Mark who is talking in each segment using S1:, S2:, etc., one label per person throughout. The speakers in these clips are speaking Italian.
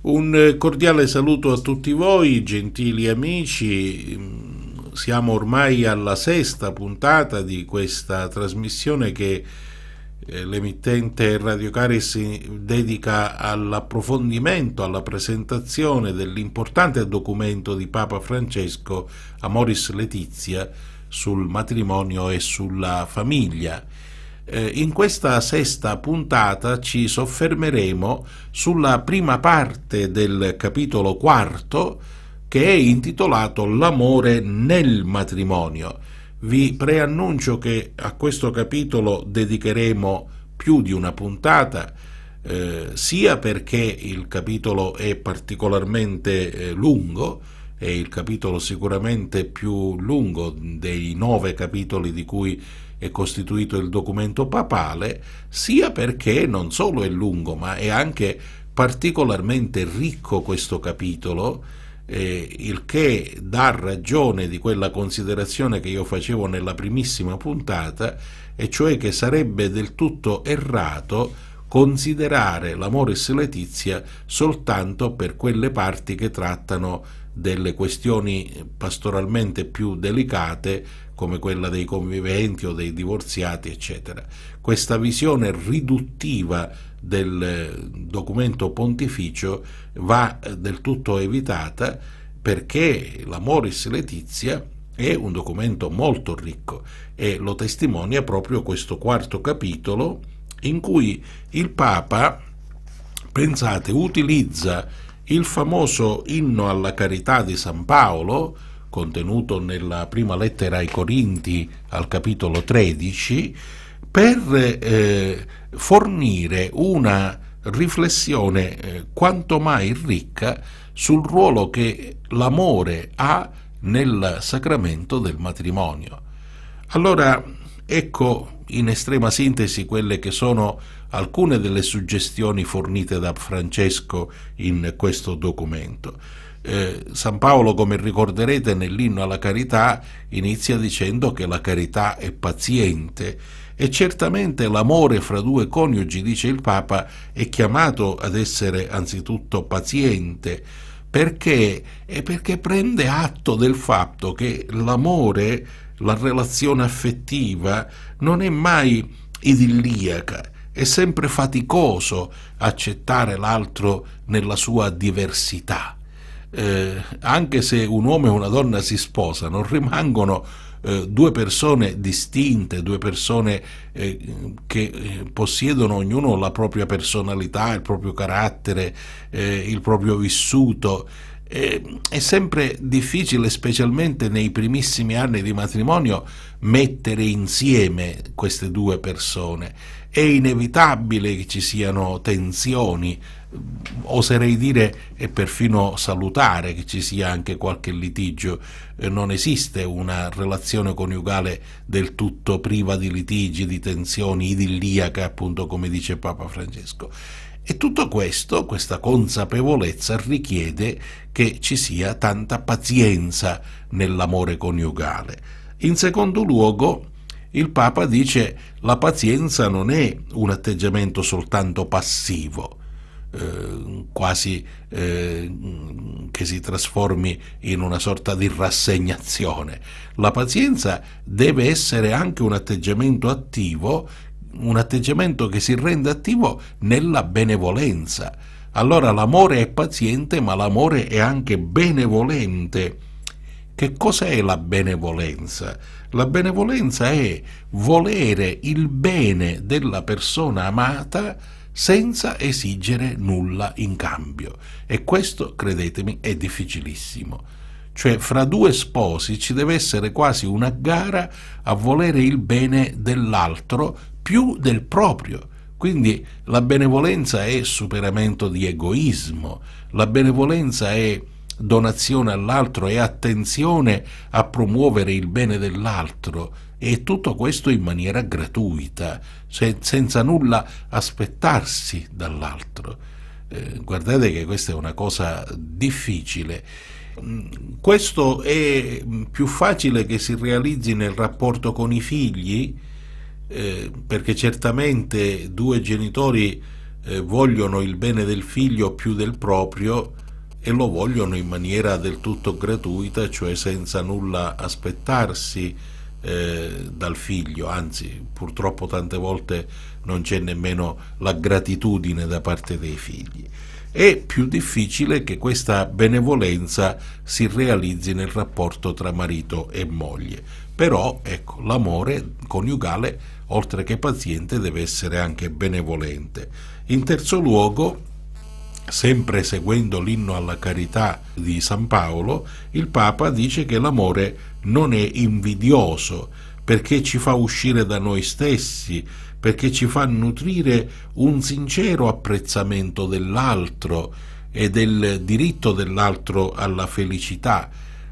S1: Un cordiale saluto a tutti voi, gentili amici. Mm, siamo ormai alla sesta puntata di questa trasmissione che eh, l'emittente Radio Caris dedica all'approfondimento, alla presentazione dell'importante documento di Papa Francesco Amoris Letizia sul matrimonio e sulla famiglia. Eh, in questa sesta puntata ci soffermeremo sulla prima parte del capitolo quarto che è intitolato L'amore nel matrimonio. Vi preannuncio che a questo capitolo dedicheremo più di una puntata, eh, sia perché il capitolo è particolarmente eh, lungo, è il capitolo sicuramente più lungo dei nove capitoli di cui è costituito il documento papale, sia perché non solo è lungo, ma è anche particolarmente ricco questo capitolo, eh, il che dà ragione di quella considerazione che io facevo nella primissima puntata, e cioè che sarebbe del tutto errato considerare l'amore e Letizia soltanto per quelle parti che trattano delle questioni pastoralmente più delicate come quella dei conviventi o dei divorziati, eccetera. Questa visione riduttiva del eh, documento pontificio va eh, del tutto evitata perché l'Amoris Letizia è un documento molto ricco e lo testimonia proprio questo quarto capitolo in cui il Papa, pensate, utilizza il famoso inno alla carità di San Paolo, contenuto nella prima lettera ai Corinti al capitolo 13, per eh, fornire una riflessione eh, quanto mai ricca sul ruolo che l'amore ha nel sacramento del matrimonio. Allora Ecco in estrema sintesi quelle che sono alcune delle suggestioni fornite da Francesco in questo documento. Eh, San Paolo, come ricorderete nell'inno alla carità, inizia dicendo che la carità è paziente e certamente l'amore fra due coniugi, dice il Papa, è chiamato ad essere anzitutto paziente, perché? E perché prende atto del fatto che l'amore, la relazione affettiva, non è mai idilliaca, è sempre faticoso accettare l'altro nella sua diversità. Eh, anche se un uomo e una donna si sposano, rimangono eh, due persone distinte, due persone eh, che eh, possiedono ognuno la propria personalità, il proprio carattere, eh, il proprio vissuto è sempre difficile, specialmente nei primissimi anni di matrimonio, mettere insieme queste due persone. È inevitabile che ci siano tensioni, oserei dire e perfino salutare che ci sia anche qualche litigio. Eh, non esiste una relazione coniugale del tutto priva di litigi, di tensioni, idilliaca, appunto come dice Papa Francesco. E tutto questo, questa consapevolezza, richiede che ci sia tanta pazienza nell'amore coniugale. In secondo luogo, il Papa dice che la pazienza non è un atteggiamento soltanto passivo, eh, quasi eh, che si trasformi in una sorta di rassegnazione. La pazienza deve essere anche un atteggiamento attivo un atteggiamento che si rende attivo nella benevolenza. Allora l'amore è paziente, ma l'amore è anche benevolente. Che cos'è la benevolenza? La benevolenza è volere il bene della persona amata senza esigere nulla in cambio. E questo, credetemi, è difficilissimo. Cioè, fra due sposi ci deve essere quasi una gara a volere il bene dell'altro più del proprio. Quindi la benevolenza è superamento di egoismo, la benevolenza è donazione all'altro è attenzione a promuovere il bene dell'altro e tutto questo in maniera gratuita, se, senza nulla aspettarsi dall'altro. Eh, guardate che questa è una cosa difficile. Questo è più facile che si realizzi nel rapporto con i figli eh, perché certamente due genitori eh, vogliono il bene del figlio più del proprio e lo vogliono in maniera del tutto gratuita, cioè senza nulla aspettarsi eh, dal figlio, anzi purtroppo tante volte non c'è nemmeno la gratitudine da parte dei figli. È più difficile che questa benevolenza si realizzi nel rapporto tra marito e moglie, però ecco, l'amore coniugale oltre che paziente deve essere anche benevolente. In terzo luogo, sempre seguendo l'inno alla carità di San Paolo, il Papa dice che l'amore non è invidioso perché ci fa uscire da noi stessi, perché ci fa nutrire un sincero apprezzamento dell'altro e del diritto dell'altro alla felicità.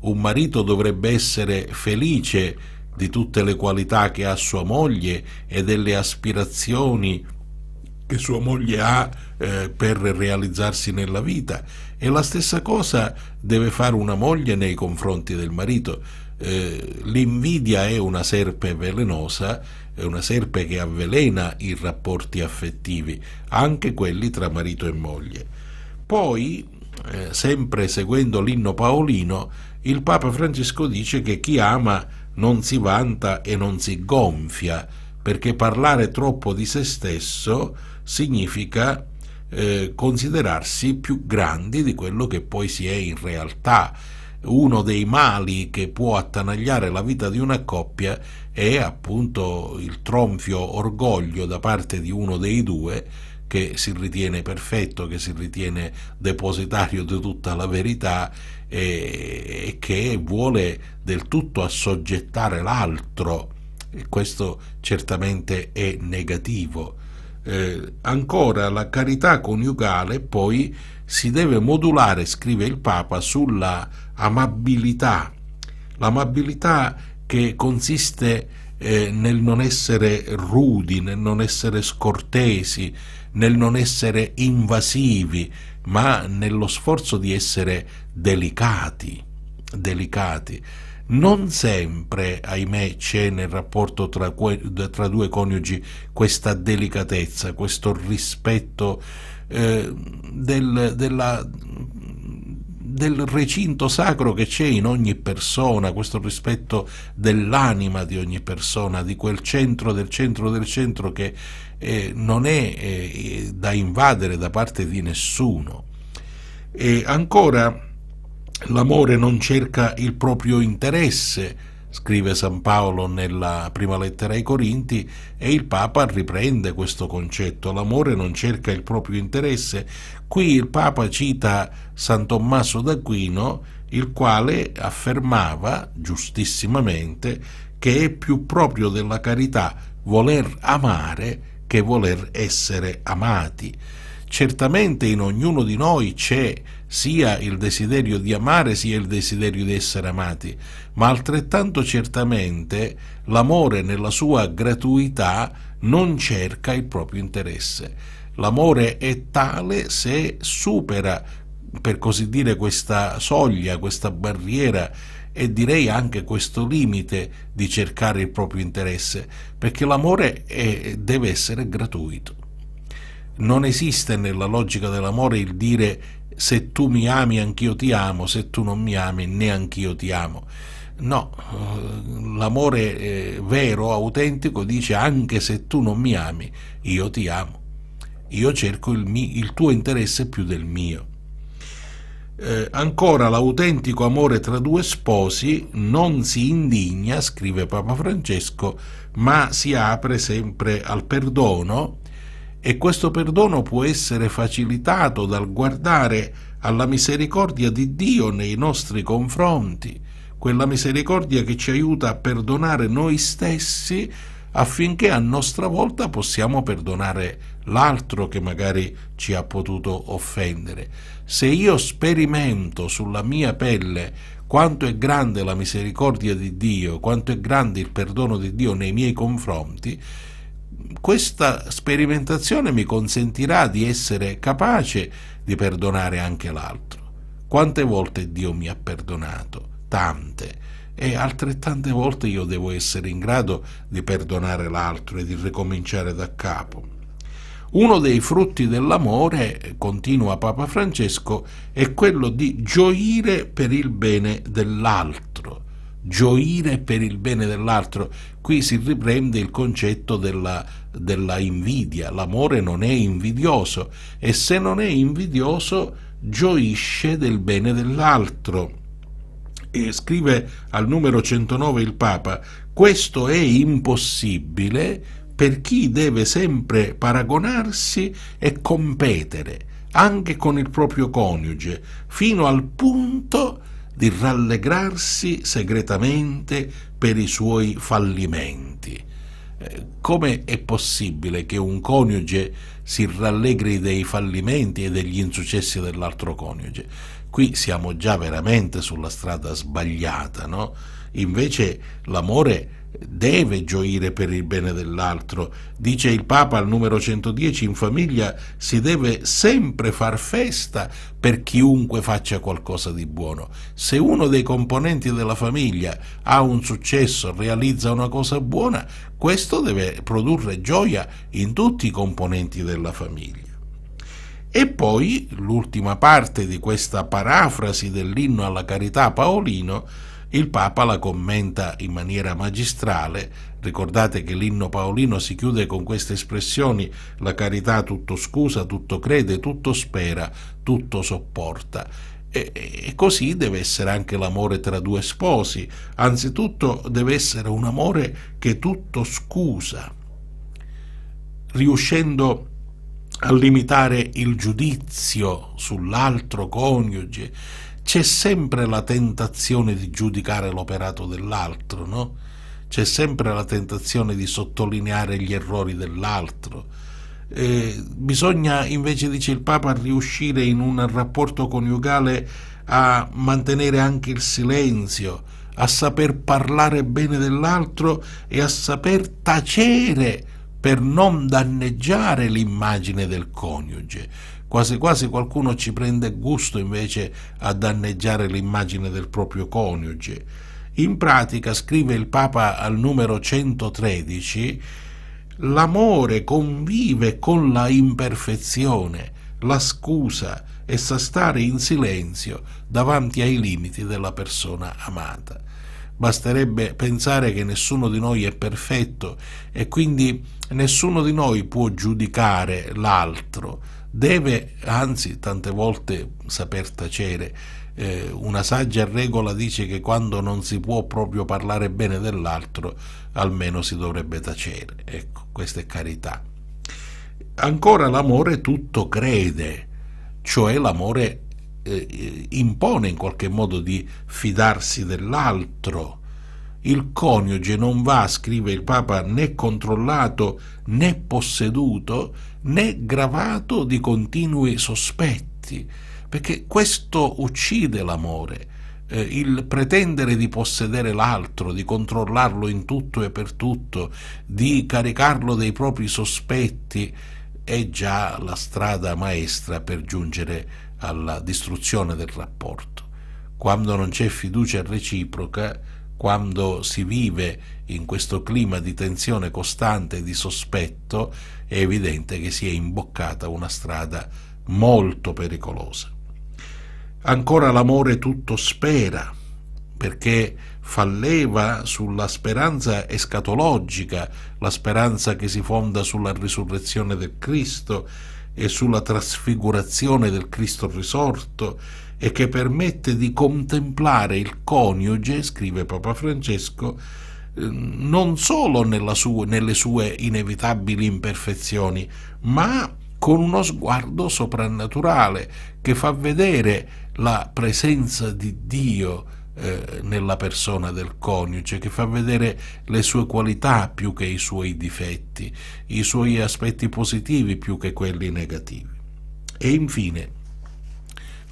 S1: Un marito dovrebbe essere felice di tutte le qualità che ha sua moglie e delle aspirazioni che sua moglie ha eh, per realizzarsi nella vita e la stessa cosa deve fare una moglie nei confronti del marito. Eh, l'invidia è una serpe velenosa, è una serpe che avvelena i rapporti affettivi, anche quelli tra marito e moglie. Poi, eh, sempre seguendo l'inno paolino, il Papa Francesco dice che chi ama non si vanta e non si gonfia, perché parlare troppo di se stesso significa eh, considerarsi più grandi di quello che poi si è in realtà. Uno dei mali che può attanagliare la vita di una coppia è appunto il tronfio orgoglio da parte di uno dei due che si ritiene perfetto, che si ritiene depositario di tutta la verità e, che vuole del tutto assoggettare l'altro, e questo certamente è negativo. Eh, ancora la carità coniugale poi si deve modulare, scrive il Papa, sulla amabilità, l'amabilità che consiste eh, nel non essere rudi, nel non essere scortesi, nel non essere invasivi, ma nello sforzo di essere delicati, delicati. Non sempre, ahimè, c'è nel rapporto tra, tra due coniugi questa delicatezza, questo rispetto eh, del, della del recinto sacro che c'è in ogni persona, questo rispetto dell'anima di ogni persona, di quel centro del centro del centro che eh, non è eh, da invadere da parte di nessuno. E ancora l'amore non cerca il proprio interesse, scrive San Paolo nella prima lettera ai Corinti, e il Papa riprende questo concetto. L'amore non cerca il proprio interesse. Qui il Papa cita San Tommaso d'Aquino, il quale affermava giustissimamente che è più proprio della carità voler amare che voler essere amati. Certamente in ognuno di noi c'è sia il desiderio di amare sia il desiderio di essere amati, ma altrettanto certamente l'amore nella sua gratuità non cerca il proprio interesse. L'amore è tale se supera, per così dire, questa soglia, questa barriera e direi anche questo limite di cercare il proprio interesse, perché l'amore deve essere gratuito. Non esiste nella logica dell'amore il dire se tu mi ami anch'io ti amo, se tu non mi ami neanch'io ti amo. No, l'amore eh, vero, autentico, dice anche se tu non mi ami, io ti amo. Io cerco il, mi, il tuo interesse più del mio. Eh, ancora l'autentico amore tra due sposi non si indigna, scrive Papa Francesco, ma si apre sempre al perdono e questo perdono può essere facilitato dal guardare alla misericordia di Dio nei nostri confronti, quella misericordia che ci aiuta a perdonare noi stessi affinché a nostra volta possiamo perdonare l'altro che magari ci ha potuto offendere. Se io sperimento sulla mia pelle quanto è grande la misericordia di Dio, quanto è grande il perdono di Dio nei miei confronti, questa sperimentazione mi consentirà di essere capace di perdonare anche l'altro. Quante volte Dio mi ha perdonato? Tante. E altrettante volte io devo essere in grado di perdonare l'altro e di ricominciare da capo. Uno dei frutti dell'amore, continua Papa Francesco, è quello di gioire per il bene dell'altro gioire per il bene dell'altro. Qui si riprende il concetto della, della invidia. L'amore non è invidioso e se non è invidioso gioisce del bene dell'altro. E scrive al numero 109 il Papa, questo è impossibile per chi deve sempre paragonarsi e competere, anche con il proprio coniuge, fino al punto di rallegrarsi segretamente per i suoi fallimenti. Eh, come è possibile che un coniuge si rallegri dei fallimenti e degli insuccessi dell'altro coniuge? Qui siamo già veramente sulla strada sbagliata, no? Invece l'amore deve gioire per il bene dell'altro. Dice il Papa al numero 110, in famiglia si deve sempre far festa per chiunque faccia qualcosa di buono. Se uno dei componenti della famiglia ha un successo, realizza una cosa buona, questo deve produrre gioia in tutti i componenti della famiglia. E poi l'ultima parte di questa parafrasi dell'inno alla carità paolino il Papa la commenta in maniera magistrale. Ricordate che l'inno paolino si chiude con queste espressioni: la carità tutto scusa, tutto crede, tutto spera, tutto sopporta. E, così deve essere anche l'amore tra due sposi. Anzitutto deve essere un amore che tutto scusa, riuscendo a limitare il giudizio sull'altro coniuge, c'è sempre la tentazione di giudicare l'operato dell'altro, no? C'è sempre la tentazione di sottolineare gli errori dell'altro. Eh, bisogna invece, dice il Papa, riuscire in un rapporto coniugale a mantenere anche il silenzio, a saper parlare bene dell'altro e a saper tacere per non danneggiare l'immagine del coniuge Quasi quasi qualcuno ci prende gusto invece a danneggiare l'immagine del proprio coniuge. In pratica, scrive il Papa al numero 113, l'amore convive con la imperfezione, la scusa e sa stare in silenzio davanti ai limiti della persona amata. Basterebbe pensare che nessuno di noi è perfetto e quindi nessuno di noi può giudicare l'altro deve anzi tante volte saper tacere. Eh, una saggia regola dice che quando non si può proprio parlare bene dell'altro, almeno si dovrebbe tacere. Ecco, questa è carità. Ancora l'amore tutto crede, cioè l'amore eh, impone in qualche modo di fidarsi dell'altro, il coniuge non va, scrive il Papa, né controllato né posseduto né gravato di continui sospetti, perché questo uccide l'amore. Eh, il pretendere di possedere l'altro, di controllarlo in tutto e per tutto, di caricarlo dei propri sospetti, è già la strada maestra per giungere alla distruzione del rapporto. Quando non c'è fiducia reciproca, quando si vive in questo clima di tensione costante e di sospetto, è evidente che si è imboccata una strada molto pericolosa. Ancora l'amore tutto spera, perché fa leva sulla speranza escatologica, la speranza che si fonda sulla risurrezione del Cristo e sulla trasfigurazione del Cristo risorto, e che permette di contemplare il coniuge, scrive Papa Francesco, ehm, non solo sua, nelle sue inevitabili imperfezioni, ma con uno sguardo soprannaturale che fa vedere la presenza di Dio eh, nella persona del coniuge, che fa vedere le sue qualità più che i suoi difetti, i suoi aspetti positivi più che quelli negativi. E infine,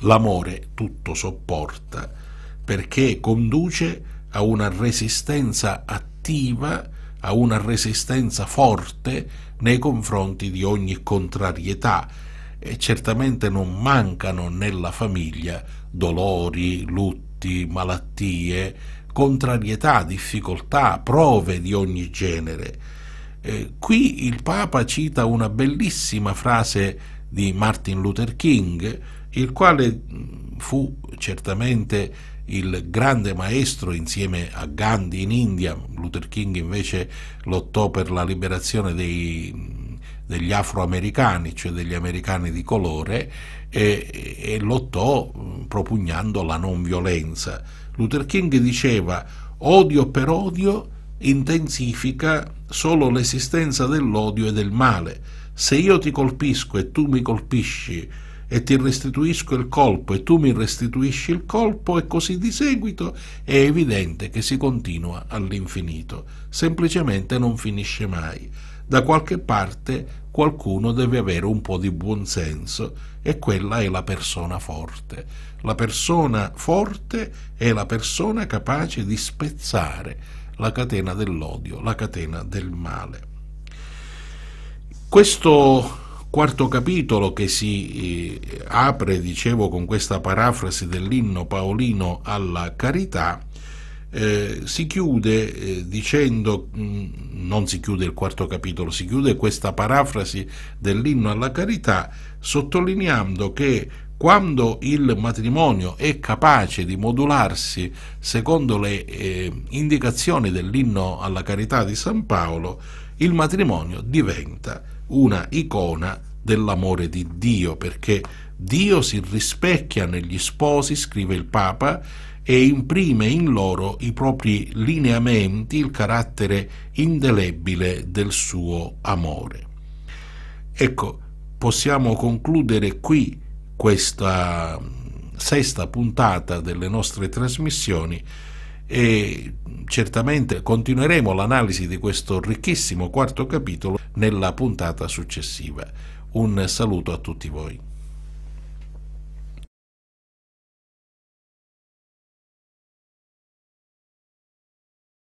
S1: L'amore tutto sopporta perché conduce a una resistenza attiva, a una resistenza forte nei confronti di ogni contrarietà e certamente non mancano nella famiglia dolori, lutti, malattie, contrarietà, difficoltà, prove di ogni genere. Eh, qui il Papa cita una bellissima frase di Martin Luther King il quale fu certamente il grande maestro insieme a Gandhi in India, Luther King invece lottò per la liberazione dei, degli afroamericani, cioè degli americani di colore, e, e lottò propugnando la non violenza. Luther King diceva odio per odio intensifica solo l'esistenza dell'odio e del male. Se io ti colpisco e tu mi colpisci, e ti restituisco il colpo e tu mi restituisci il colpo e così di seguito è evidente che si continua all'infinito, semplicemente non finisce mai. Da qualche parte qualcuno deve avere un po' di buonsenso e quella è la persona forte. La persona forte è la persona capace di spezzare la catena dell'odio, la catena del male. Questo quarto capitolo che si eh, apre, dicevo, con questa parafrasi dell'inno paolino alla carità, eh, si chiude eh, dicendo, mh, mm, non si chiude il quarto capitolo, si chiude questa parafrasi dell'inno alla carità sottolineando che quando il matrimonio è capace di modularsi secondo le eh, indicazioni dell'inno alla carità di San Paolo, il matrimonio diventa una icona dell'amore di Dio, perché Dio si rispecchia negli sposi, scrive il Papa, e imprime in loro i propri lineamenti, il carattere indelebile del suo amore. Ecco, possiamo concludere qui questa mm, sesta puntata delle nostre trasmissioni e certamente continueremo l'analisi di questo ricchissimo quarto capitolo nella puntata successiva. Un saluto a tutti voi.